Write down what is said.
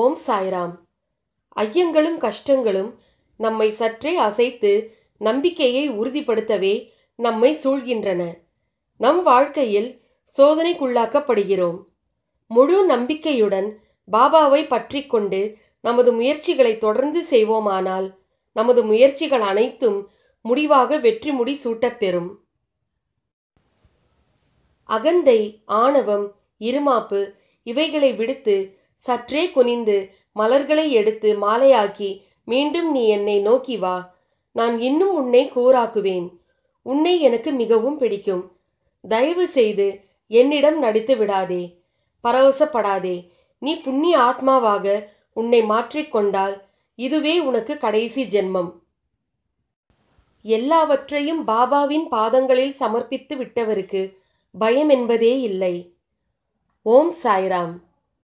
ஓம் சாய்ராம் ஐயங்களும் கஷ்டங்களும் நம்மை சற்றே அசைத்து நம்பிக்கையை உறுதிப்படுத்தவே நம்மை சூழ்கின்றன நம் வாழ்க்கையில் சோதனைக்குள்ளாக்கப்படுகிறோம் முழு நம்பிக்கையுடன் பாபாவை பற்றி கொண்டு நமது முயற்சிகளை தொடர்ந்து செய்வோமானால் நமது முயற்சிகள் அனைத்தும் முடிவாக வெற்றி முடி சூட்டப்பெறும் அகந்தை ஆணவம் இருமாப்பு இவைகளை விடுத்து சற்றே குனிந்து மலர்களை எடுத்து மாலையாக்கி மீண்டும் நீ என்னை நோக்கி வா நான் இன்னும் உன்னை கூறாக்குவேன் உன்னை எனக்கு மிகவும் பிடிக்கும் தயவு செய்து என்னிடம் நடித்து விடாதே பரவசப்படாதே நீ புண்ணிய ஆத்மாவாக உன்னை மாற்றிக்கொண்டால் இதுவே உனக்கு கடைசி ஜென்மம் எல்லாவற்றையும் பாபாவின் பாதங்களில் சமர்ப்பித்து விட்டவருக்கு பயம் என்பதே இல்லை ஓம் சாய்ராம்